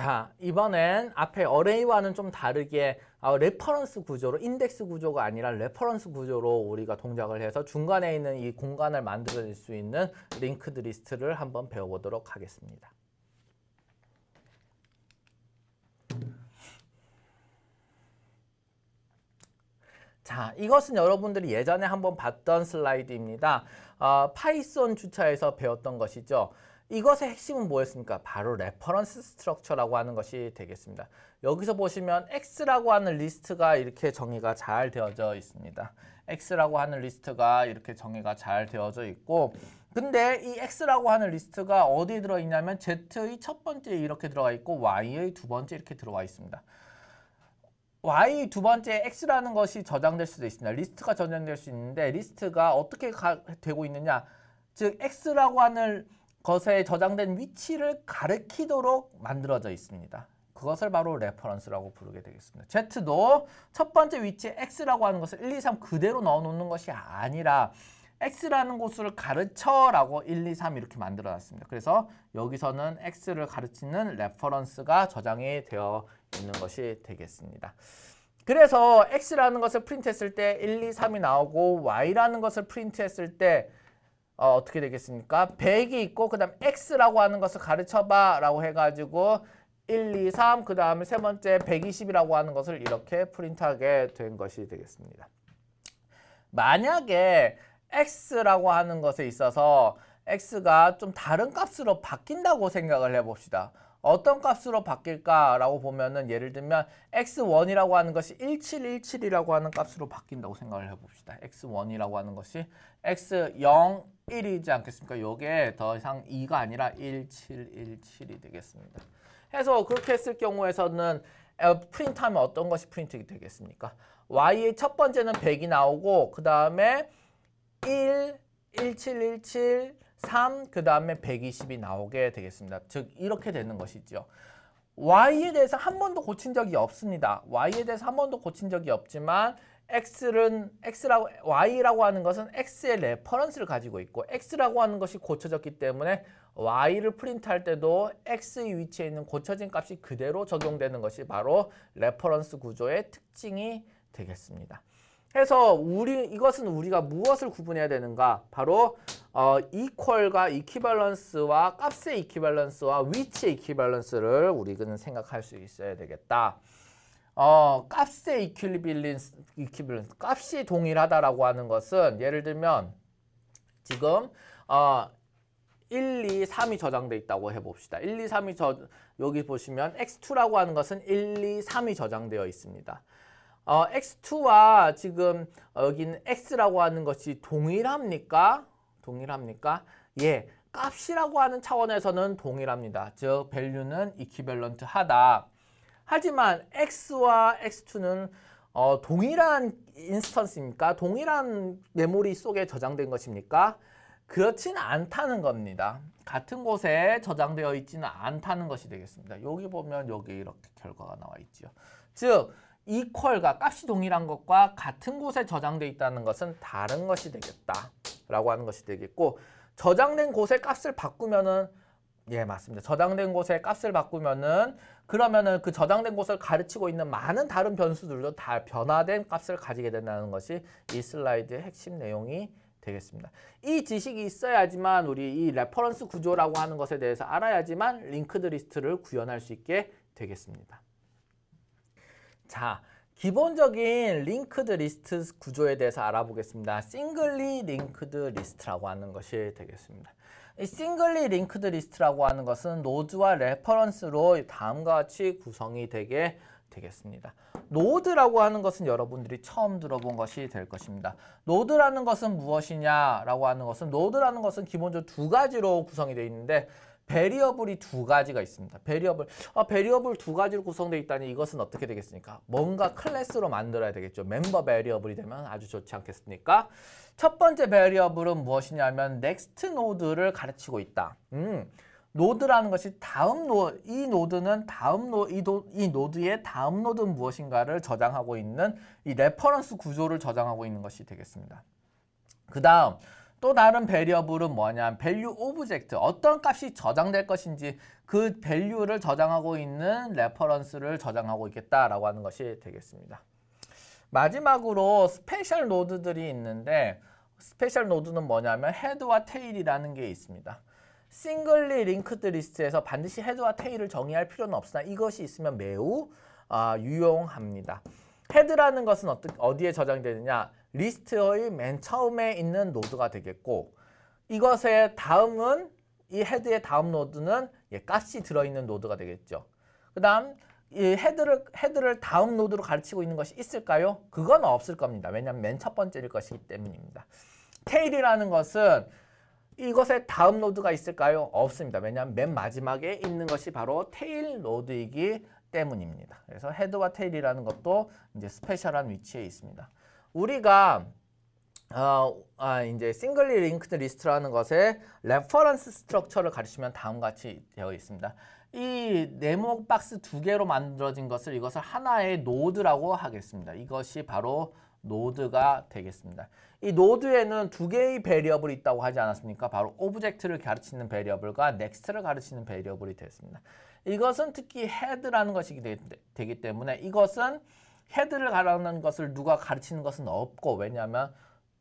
자, 이번엔 앞에 어레이와는 좀 다르게 어, 아, 레퍼런스 구조로 인덱스 구조가 아니라 레퍼런스 구조로 우리가 동작을 해서 중간에 있는 이 공간을 만들어낼 수 있는 링크드 리스트를 한번 배워보도록 하겠습니다. 자, 이것은 여러분들이 예전에 한번 봤던 슬라이드입니다. 어, 파이썬 주차에서 배웠던 것이죠. 이것의 핵심은 뭐였습니까? 바로 레퍼런스 스트럭처라고 하는 것이 되겠습니다. 여기서 보시면 X라고 하는 리스트가 이렇게 정의가 잘 되어져 있습니다. X라고 하는 리스트가 이렇게 정의가 잘 되어져 있고 근데 이 X라고 하는 리스트가 어디에 들어있냐면 Z의 첫 번째 이렇게 들어가 있고 Y의 두 번째 이렇게 들어와 있습니다. y 두 번째 x라는 것이 저장될 수도 있습니다. 리스트가 저장될 수 있는데 리스트가 어떻게 되고 있느냐 즉 x라고 하는 것에 저장된 위치를 가르키도록 만들어져 있습니다. 그것을 바로 레퍼런스라고 부르게 되겠습니다. Z도 첫 번째 위치에 X라고 하는 것을 1, 2, 3 그대로 넣어놓는 것이 아니라 X라는 곳을 가르쳐라고 1, 2, 3 이렇게 만들어놨습니다. 그래서 여기서는 X를 가르치는 레퍼런스가 저장이 되어 있는 것이 되겠습니다. 그래서 X라는 것을 프린트했을 때 1, 2, 3이 나오고 Y라는 것을 프린트했을 때 어, 어떻게 되겠습니까? 100이 있고 그 다음 x라고 하는 것을 가르쳐봐 라고 해가지고 1, 2, 3, 그 다음에 세 번째 120이라고 하는 것을 이렇게 프린트하게 된 것이 되겠습니다. 만약에 x라고 하는 것에 있어서 x가 좀 다른 값으로 바뀐다고 생각을 해봅시다. 어떤 값으로 바뀔까라고 보면은 예를 들면 x1이라고 하는 것이 1717이라고 하는 값으로 바뀐다고 생각을 해봅시다. x1이라고 하는 것이 x0 1이지 않겠습니까? 이게 더 이상 2가 아니라 1717이 되겠습니다. 해서 그렇게 했을 경우에서는 어, 프린트하면 어떤 것이 프린트가 되겠습니까? y의 첫 번째는 100이 나오고 그 다음에 1, 1717, 3, 그 다음에 120이 나오게 되겠습니다. 즉 이렇게 되는 것이죠. y에 대해서 한 번도 고친 적이 없습니다. y에 대해서 한 번도 고친 적이 없지만 x는 x라고 y라고 하는 것은 x의 레퍼런스를 가지고 있고 x라고 하는 것이 고쳐졌기 때문에 y를 프린트할 때도 x 위치에 있는 고쳐진 값이 그대로 적용되는 것이 바로 레퍼런스 구조의 특징이 되겠습니다. 해서 우리 이것은 우리가 무엇을 구분해야 되는가? 바로 어, 이퀄과 이퀴밸런스와 값의 이퀴밸런스와 위치의 이퀴밸런스를 우리는 생각할 수 있어야 되겠다. 어, 값의 이퀄리빌린스, 이퀄빌린 값이 동일하다라고 하는 것은 예를 들면 지금 어, 1, 2, 3이 저장돼 있다고 해봅시다. 1, 2, 3이 저 여기 보시면 x2라고 하는 것은 1, 2, 3이 저장되어 있습니다. 어, x2와 지금 여기는 x라고 하는 것이 동일합니까? 동일합니까? 예, 값이라고 하는 차원에서는 동일합니다. 즉, 밸류는 이퀴밸런트하다. 하지만 X와 X2는 어, 동일한 인스턴스입니까? 동일한 메모리 속에 저장된 것입니까? 그렇진 않다는 겁니다. 같은 곳에 저장되어 있지는 않다는 것이 되겠습니다. 여기 보면 여기 이렇게 결과가 나와 있지요. 즉, 이퀄과 값이 동일한 것과 같은 곳에 저장되어 있다는 것은 다른 것이 되겠다 라고 하는 것이 되겠고 저장된 곳의 값을 바꾸면은 예, 맞습니다. 저장된 곳에 값을 바꾸면은 그러면은 그 저장된 곳을 가르치고 있는 많은 다른 변수들도 다 변화된 값을 가지게 된다는 것이 이 슬라이드의 핵심 내용이 되겠습니다. 이 지식이 있어야지만 우리 이 레퍼런스 구조라고 하는 것에 대해서 알아야지만 링크드 리스트를 구현할 수 있게 되겠습니다. 자, 기본적인 링크드 리스트 구조에 대해서 알아보겠습니다. 싱글리 링크드 리스트라고 하는 것이 되겠습니다. 싱글리 링크드 리스트라고 하는 것은 노드와 레퍼런스로 다음과 같이 구성이 되게 되겠습니다. 노드라고 하는 것은 여러분들이 처음 들어본 것이 될 것입니다. 노드라는 것은 무엇이냐라고 하는 것은 노드라는 것은 기본적으로 두 가지로 구성이 되어 있는데 베리어블이 두 가지가 있습니다. 베리어블, 아, 베리어블 두 가지로 구성되어 있다니 이것은 어떻게 되겠습니까? 뭔가 클래스로 만들어야 되겠죠. 멤버 베리어블이 되면 아주 좋지 않겠습니까? 첫 번째 베리어블은 무엇이냐면 넥스트 노드를 가르치고 있다. 음, 노드라는 것이 다음 노이 노드는 다음 노, 이, 도, 이 노드의 다음 노드는 무엇인가를 저장하고 있는 이 레퍼런스 구조를 저장하고 있는 것이 되겠습니다. 그 다음 또 다른 배리어블은 뭐냐 밸류 오브젝트 어떤 값이 저장될 것인지 그 밸류를 저장하고 있는 레퍼런스를 저장하고 있겠다라고 하는 것이 되겠습니다. 마지막으로 스페셜 노드들이 있는데 스페셜 노드는 뭐냐면 헤드와 테일이라는 게 있습니다. 싱글리 링크드 리스트에서 반드시 헤드와 테일을 정의할 필요는 없으나 이것이 있으면 매우 아, 유용합니다. 헤드라는 것은 어디에 저장되느냐 리스트의 맨 처음에 있는 노드가 되겠고 이것의 다음은 이 헤드의 다음 노드는 예, 값이 들어있는 노드가 되겠죠. 그 다음 이 헤드를, 헤드를 다음 노드로 가르치고 있는 것이 있을까요? 그건 없을 겁니다. 왜냐하면 맨 첫 번째일 것이기 때문입니다. 테일이라는 것은 이것의 다음 노드가 있을까요? 없습니다. 왜냐하면 맨 마지막에 있는 것이 바로 테일 노드이기 때문입니다. 그래서 헤드와 테일이라는 것도 이제 스페셜한 위치에 있습니다. 우리가 어, 아, 이제 싱글리 링크드 리스트라는 것에 레퍼런스 스트럭처를 가르치면 다음과 같이 되어 있습니다. 이 네모 박스 두 개로 만들어진 것을 이것을 하나의 노드라고 하겠습니다. 이것이 바로 노드가 되겠습니다. 이 노드에는 두 개의 베리어블이 있다고 하지 않았습니까? 바로 오브젝트를 가르치는 베리어블과 넥스트를 가르치는 베리어블이 되었습니다. 이것은 특히 헤드라는 것이 되기 때문에 이것은 헤드를 가라는 것을 누가 가르치는 것은 없고 왜냐하면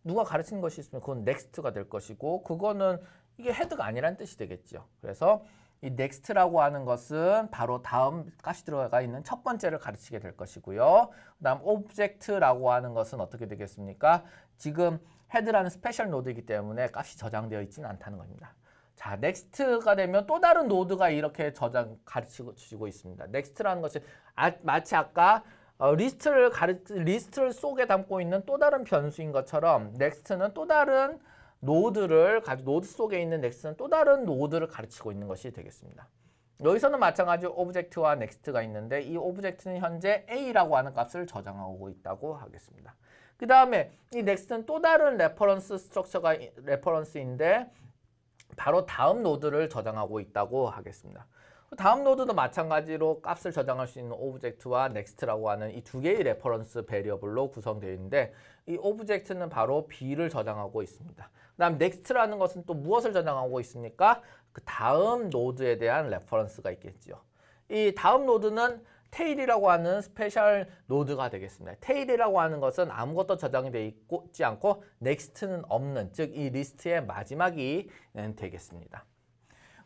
누가 가르치는 것이 있으면 그건 넥스트가 될 것이고 그거는 이게 헤드가 아니라는 뜻이 되겠죠. 그래서 이 넥스트라고 하는 것은 바로 다음 값이 들어가 있는 첫 번째를 가르치게 될 것이고요. 그 다음 오브젝트라고 하는 것은 어떻게 되겠습니까? 지금 헤드라는 스페셜 노드이기 때문에 값이 저장되어 있지는 않다는 겁니다. 자, 넥스트가 되면 또 다른 노드가 이렇게 저장 가르치고 주고 있습니다. 넥스트라는 것이 아, 마치 아까 어, 리스트를 가르 리스트를 속에 담고 있는 또 다른 변수인 것처럼 넥스트는 또 다른 노드를 노드 속에 있는 넥스트는 또 다른 노드를 가르치고 있는 것이 되겠습니다. 여기서는 마찬가지로 오브젝트와 넥스트가 있는데 이 오브젝트는 현재 A라고 하는 값을 저장하고 있다고 하겠습니다. 그 다음에 이 넥스트는 또 다른 레퍼런스 스트럭처가 레퍼런스인데 바로 다음 노드를 저장하고 있다고 하겠습니다. 다음 노드도 마찬가지로 값을 저장할 수 있는 오브젝트와 넥스트라고 하는 이 두 개의 레퍼런스 베리어블로 구성되어 있는데 이 오브젝트는 바로 b를 저장하고 있습니다. 그 다음 넥스트라는 것은 또 무엇을 저장하고 있습니까? 그 다음 노드에 대한 레퍼런스가 있겠지요. 이 다음 노드는 테일이라고 하는 스페셜 노드가 되겠습니다. 테일이라고 하는 것은 아무것도 저장되어 이 있지 않고 넥스트는 없는 즉 이 리스트의 마지막이 되겠습니다.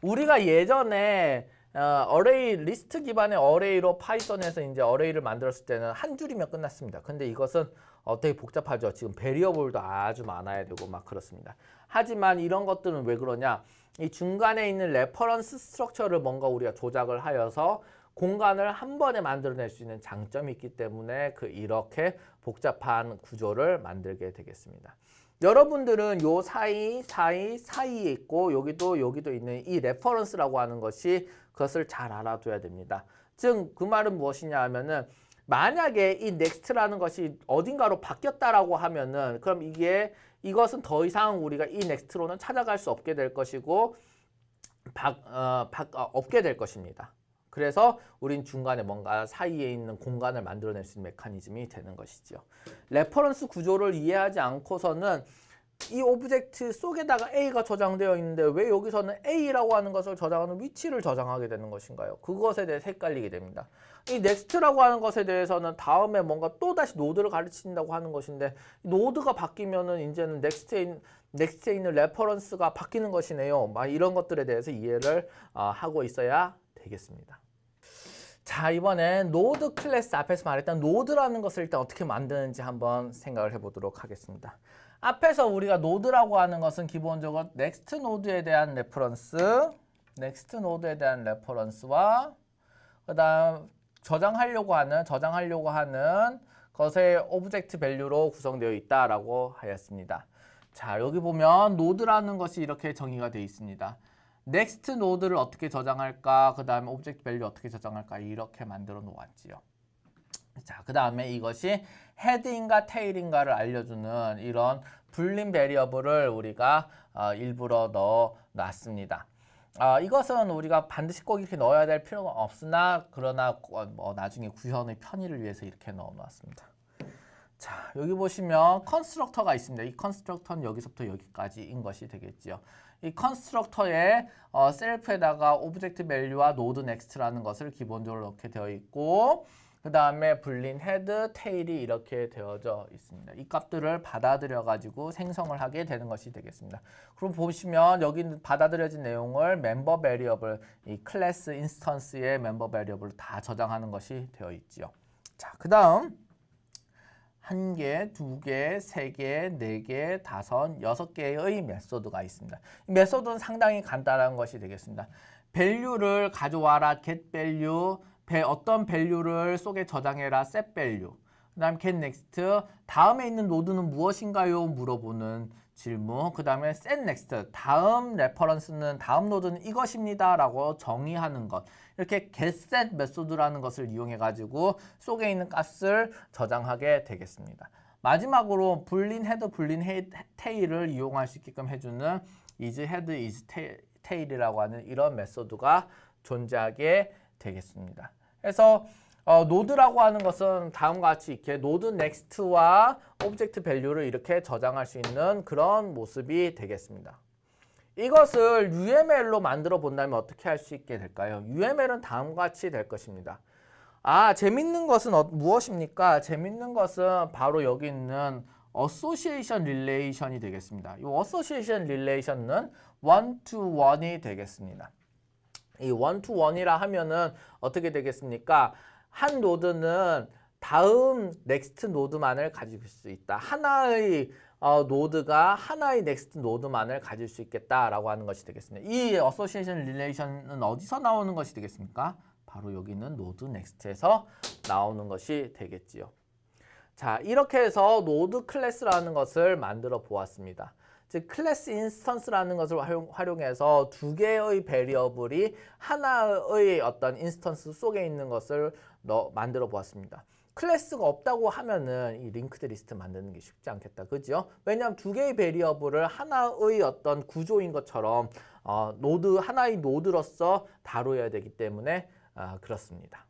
우리가 예전에 어, 레이 리스트 기반의 어레이로 파이썬에서 이제 어레이를 만들었을 때는 한 줄이면 끝났습니다. 근데 이것은 어, 떻게 복잡하죠. 지금 베리어블도 아주 많아야 되고 막 그렇습니다. 하지만 이런 것들은 왜 그러냐? 이 중간에 있는 레퍼런스 스트럭처를 뭔가 우리가 조작을 하여서 공간을 한 번에 만들어낼 수 있는 장점이 있기 때문에 그 이렇게 복잡한 구조를 만들게 되겠습니다. 여러분들은 요 사이, 사이, 사이에 있고 여기도 여기도 있는 이 레퍼런스라고 하는 것이 그것을 잘 알아둬야 됩니다. 즉 그 말은 무엇이냐 하면은 만약에 이 넥스트라는 것이 어딘가로 바뀌었다라고 하면은 그럼 이게 이것은 더 이상 우리가 이 넥스트로는 찾아갈 수 없게 될 것이고 바, 어, 바, 어, 없게 될 것입니다. 그래서 우린 중간에 뭔가 사이에 있는 공간을 만들어낼 수 있는 메커니즘이 되는 것이죠. 레퍼런스 구조를 이해하지 않고서는 이 오브젝트 속에다가 A가 저장되어 있는데 왜 여기서는 A라고 하는 것을 저장하는 위치를 저장하게 되는 것인가요? 그것에 대해 헷갈리게 됩니다. 이 next라고 하는 것에 대해서는 다음에 뭔가 또다시 노드를 가르친다고 하는 것인데 노드가 바뀌면은 이제는 넥스트에, 넥스트에 있는 레퍼런스가 바뀌는 것이네요. 막 이런 것들에 대해서 이해를 어, 하고 있어야 되겠습니다. 자 이번엔 노드 클래스 앞에서 말했던 노드라는 것을 일단 어떻게 만드는지 한번 생각을 해보도록 하겠습니다. 앞에서 우리가 노드라고 하는 것은 기본적으로 넥스트 노드에 대한 레퍼런스 넥스트 노드에 대한 레퍼런스와 그 다음 저장하려고 하는 저장하려고 하는 것의 오브젝트 밸류로 구성되어 있다라고 하였습니다. 자 여기 보면 노드라는 것이 이렇게 정의가 되어 있습니다. 넥스트 노드를 어떻게 저장할까 그 다음에 오브젝트 밸류 어떻게 저장할까 이렇게 만들어 놓았지요. 자, 그 다음에 이것이 헤드인가 테일인가를 알려주는 이런 불린 베리어블을 우리가 어, 일부러 넣어 놨습니다. 어, 아, 이것은 우리가 반드시 꼭 이렇게 넣어야 될 필요가 없으나 그러나 어, 뭐 나중에 구현의 편의를 위해서 이렇게 넣어 놨습니다. 자, 여기 보시면 컨스트럭터가 있습니다. 이 컨스트럭터는 여기서부터 여기까지인 것이 되겠지요. 이컨스트럭터에 어, 셀프에다가 오브젝트 밸류와 노드 넥스트라는 것을 기본적으로 넣게 되어 있고 그 다음에 불린 헤드, 테일이 이렇게 되어져 있습니다. 이 값들을 받아들여 가지고 생성을 하게 되는 것이 되겠습니다. 그럼 보시면 여기 받아들여진 내용을 멤버 베리어블, 이 클래스 인스턴스의 멤버 베리어블다 저장하는 것이 되어 있지요. 자, 그 다음 한 개, 두 개, 세 개, 네 개, 다섯, 여섯 개의 메소드가 있습니다. 메소드는 상당히 간단한 것이 되겠습니다. 밸류를 가져와라, get value, 배 어떤 밸류를 속에 저장해라 셋 밸류 그 다음 캔 넥스트 다음에 있는 노드는 무엇인가요? 물어보는 질문 그 다음에 셋 넥스트 다음 레퍼런스는 다음 노드는 이것입니다 라고 정의하는 것 이렇게 getset 메소드라는 것을 이용해 가지고 속에 있는 값을 저장하게 되겠습니다 마지막으로 불린 헤드 불린 테일을 이용할 수 있게끔 해주는 is head is tail이라고 하는 이런 메소드가 존재하게 되겠습니다. 그래서 어, 노드라고 하는 것은 다음과 같이 이렇게 노드 넥스트와 오브젝트 밸류를 이렇게 저장할 수 있는 그런 모습이 되겠습니다. 이것을 UML로 만들어 본다면 어떻게 할 수 있게 될까요? UML은 다음과 같이 될 것입니다. 아, 재밌는 것은 어, 무엇입니까? 재밌는 것은 바로 여기 있는 어소시에이션 릴레이션이 되겠습니다. 이 어소시에이션 릴레이션은 원투원이 되겠습니다. 이 원투원이라 하면은 어떻게 되겠습니까? 한 노드는 다음 넥스트 노드만을 가질 수 있다. 하나의 어, 노드가 하나의 넥스트 노드만을 가질 수 있겠다라고 하는 것이 되겠습니다. 이 어소시에이션 릴레이션은 어디서 나오는 것이 되겠습니까? 바로 여기는 노드 넥스트에서 나오는 것이 되겠지요. 자, 이렇게 해서 노드 클래스라는 것을 만들어 보았습니다. 즉 클래스 인스턴스라는 것을 활용, 해서두 개의 베리어블이 하나의 어떤 인스턴스 속에 있는 것을 넣, 만들어 보았습니다. 클래스가 없다고 하면은 이 링크드 리스트 만드는 게 쉽지 않겠다. 그죠? 왜냐하면 두 개의 베리어블을 하나의 어떤 구조인 것처럼 어, 노드 하나의 노드로서 다뤄야 되기 때문에 어, 그렇습니다.